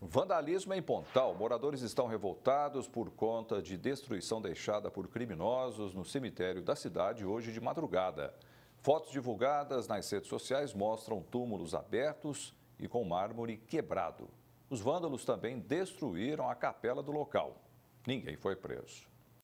Vandalismo é em Pontal. Moradores estão revoltados por conta de destruição deixada por criminosos no cemitério da cidade hoje de madrugada. Fotos divulgadas nas redes sociais mostram túmulos abertos e com mármore quebrado. Os vândalos também destruíram a capela do local. Ninguém foi preso.